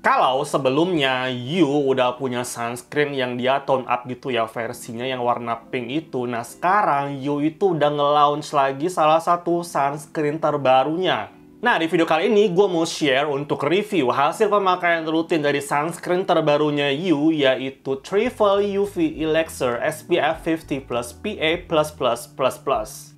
Kalau sebelumnya you udah punya sunscreen yang dia tone up gitu ya versinya yang warna pink itu. Nah sekarang you itu udah nge-launch lagi salah satu sunscreen terbarunya Nah, di video kali ini gue mau share untuk review hasil pemakaian rutin dari sunscreen terbarunya You, yaitu Triple UV Elixir SPF 50 PA++++.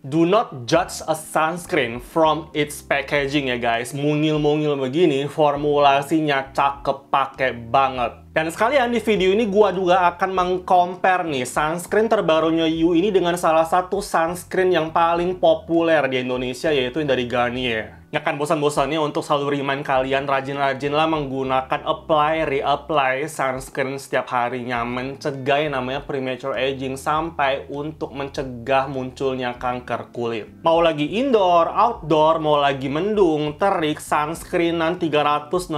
Do not judge a sunscreen from its packaging ya guys. Mungil-mungil begini, formulasinya cakep pake banget. Dan sekalian di video ini gue juga akan mengcompare nih sunscreen terbarunya You ini dengan salah satu sunscreen yang paling populer di Indonesia yaitu yang dari Garnier akan bosan-bosannya untuk selalu remind kalian rajin-rajinlah menggunakan apply, reapply sunscreen setiap harinya mencegah yang namanya premature aging sampai untuk mencegah munculnya kanker kulit. Mau lagi indoor, outdoor, mau lagi mendung, terik, sunscreenan 365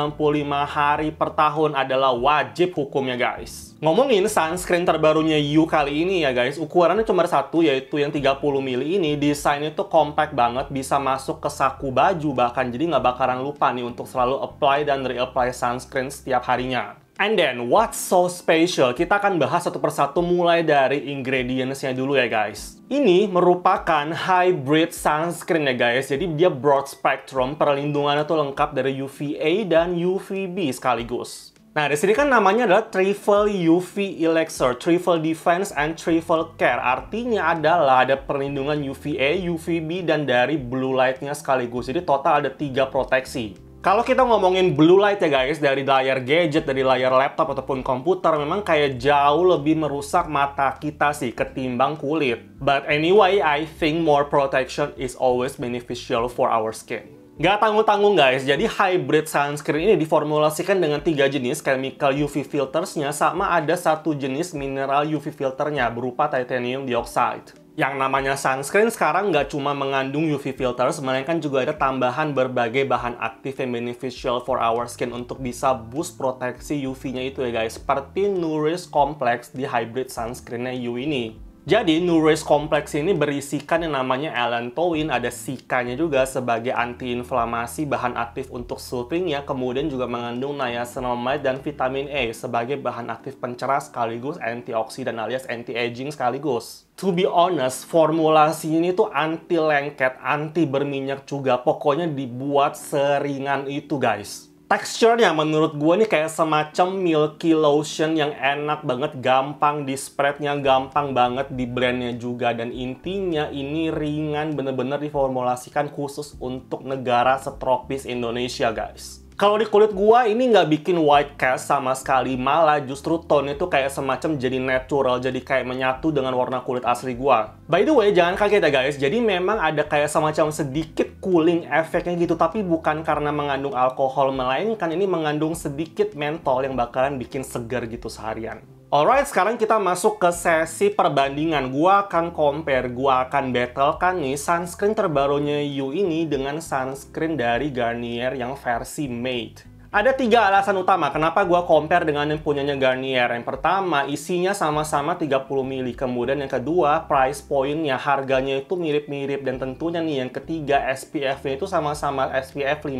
hari per tahun adalah wajib hukumnya guys. Ngomongin sunscreen terbarunya You kali ini ya guys, ukurannya cuma satu yaitu yang 30 mili ini, desainnya tuh compact banget, bisa masuk ke saku baju maju bahkan jadi nggak bakaran lupa nih untuk selalu apply dan reapply sunscreen setiap harinya. And then, what's so special? Kita akan bahas satu persatu mulai dari ingredients-nya dulu ya guys. Ini merupakan hybrid sunscreen ya guys, jadi dia broad spectrum, perlindungannya tuh lengkap dari UVA dan UVB sekaligus. Nah, di sini kan namanya adalah Triple UV Elixir, Triple Defense and Triple Care. Artinya adalah ada perlindungan UVA, UVB, dan dari blue light-nya sekaligus. Jadi total ada tiga proteksi. Kalau kita ngomongin blue light ya guys, dari layar gadget, dari layar laptop ataupun komputer, memang kayak jauh lebih merusak mata kita sih ketimbang kulit. But anyway, I think more protection is always beneficial for our skin. Gak tanggung-tanggung guys, jadi hybrid sunscreen ini diformulasikan dengan tiga jenis chemical UV filtersnya sama ada satu jenis mineral UV filternya berupa titanium dioxide. Yang namanya sunscreen sekarang nggak cuma mengandung UV filters, melainkan juga ada tambahan berbagai bahan aktif yang beneficial for our skin untuk bisa boost proteksi UV-nya itu ya guys. Seperti Nourish Complex di hybrid sunscreennya U ini. Jadi Nures kompleks ini berisikan yang namanya allantoin, ada sikanya juga sebagai antiinflamasi bahan aktif untuk sulfingnya, kemudian juga mengandung niacinamide dan vitamin E sebagai bahan aktif pencerah sekaligus antioksidan alias anti-aging sekaligus. To be honest, formulasi ini tuh anti lengket, anti berminyak juga, pokoknya dibuat seringan itu guys. Teksturnya menurut gue nih kayak semacam milky lotion yang enak banget, gampang di spreadnya, gampang banget di brandnya juga. Dan intinya ini ringan, bener-bener diformulasikan khusus untuk negara setropis Indonesia guys kalau di kulit gua ini nggak bikin white cast sama sekali malah justru tone itu kayak semacam jadi natural jadi kayak menyatu dengan warna kulit asli gua by the way jangan kaget ya guys jadi memang ada kayak semacam sedikit cooling efeknya gitu tapi bukan karena mengandung alkohol melainkan ini mengandung sedikit mentol yang bakalan bikin segar gitu seharian Alright, sekarang kita masuk ke sesi perbandingan. Gua akan compare, gua akan battle kan nih sunscreen terbarunya You ini dengan sunscreen dari Garnier yang versi Made. Ada tiga alasan utama kenapa gue compare dengan yang punyanya Garnier. Yang pertama, isinya sama-sama 30 mili. Kemudian yang kedua, price point-nya, harganya itu mirip-mirip. Dan tentunya nih, yang ketiga, SPF-nya itu sama-sama SPF 50+.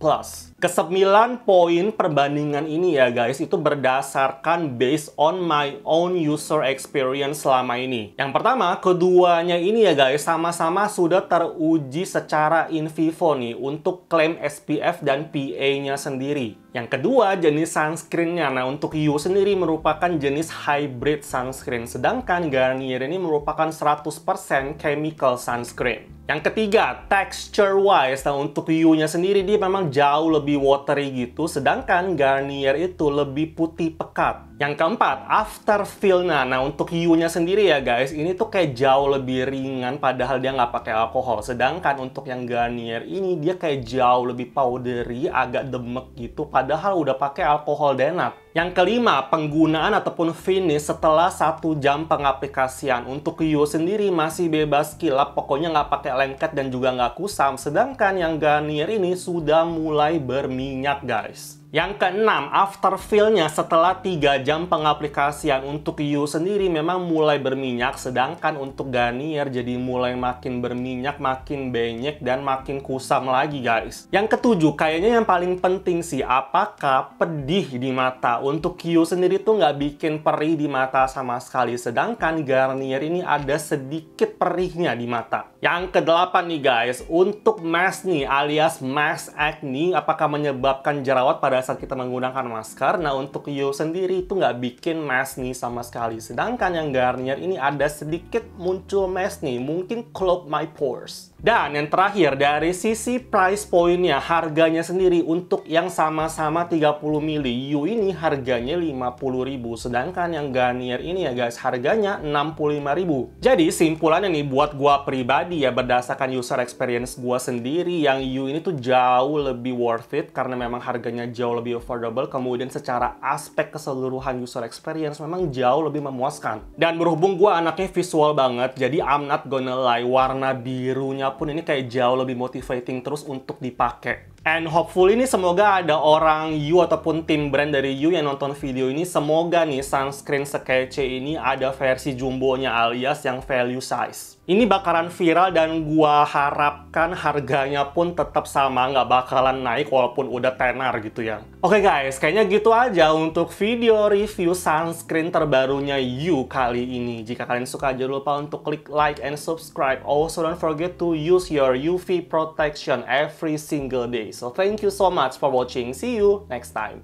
plus. Kesembilan poin perbandingan ini ya guys, itu berdasarkan based on my own user experience selama ini. Yang pertama, keduanya ini ya guys, sama-sama sudah teruji secara in vivo nih untuk klaim SPF dan PA-nya sendiri sendiri. Yang kedua, jenis sunscreennya. Nah, untuk You sendiri merupakan jenis hybrid sunscreen, sedangkan Garnier ini merupakan 100% chemical sunscreen. Yang ketiga, texture wise, nah untuk hue-nya sendiri dia memang jauh lebih watery gitu, sedangkan Garnier itu lebih putih pekat. Yang keempat, after feel-nya. Nah untuk hue-nya sendiri ya guys, ini tuh kayak jauh lebih ringan padahal dia nggak pakai alkohol. Sedangkan untuk yang Garnier ini dia kayak jauh lebih powdery, agak demek gitu, padahal udah pakai alkohol denat. Yang kelima, penggunaan ataupun finish setelah satu jam pengaplikasian. Untuk hue sendiri masih bebas kilap, pokoknya nggak pakai tidak lengket dan juga nggak kusam, sedangkan yang Garnier ini sudah mulai berminyak guys. Yang keenam, after feel-nya setelah 3 jam pengaplikasian untuk You sendiri memang mulai berminyak, sedangkan untuk Garnier jadi mulai makin berminyak, makin banyak, dan makin kusam lagi guys. Yang ketujuh, kayaknya yang paling penting sih, apakah pedih di mata? Untuk You sendiri tuh nggak bikin perih di mata sama sekali, sedangkan Garnier ini ada sedikit perihnya di mata. Yang kedelapan nih guys, untuk mask nih alias mask acne, apakah menyebabkan jerawat pada saat kita menggunakan masker. Nah, untuk Yo sendiri itu nggak bikin mask nih sama sekali. Sedangkan yang Garnier ini ada sedikit muncul mask nih, mungkin clog my pores. Dan yang terakhir dari sisi price pointnya harganya sendiri untuk yang sama-sama 30 mili U ini harganya 50 ribu sedangkan yang Garnier ini ya guys harganya 65 ribu. Jadi simpulannya nih buat gua pribadi ya berdasarkan user experience gua sendiri yang U ini tuh jauh lebih worth it karena memang harganya jauh lebih affordable kemudian secara aspek keseluruhan user experience memang jauh lebih memuaskan. Dan berhubung gua anaknya visual banget jadi I'm not gonna lie warna birunya apapun ini kayak jauh lebih motivating terus untuk dipakai And hopefully ini semoga ada orang you ataupun tim brand dari you yang nonton video ini semoga nih sunscreen sekece ini ada versi jumbonya alias yang value size. Ini bakalan viral dan gua harapkan harganya pun tetap sama nggak bakalan naik walaupun udah tenar gitu ya. Oke okay guys, kayaknya gitu aja untuk video review sunscreen terbarunya you kali ini. Jika kalian suka jangan lupa untuk klik like and subscribe. Also don't forget to use your UV protection every single day. So thank you so much for watching. See you next time.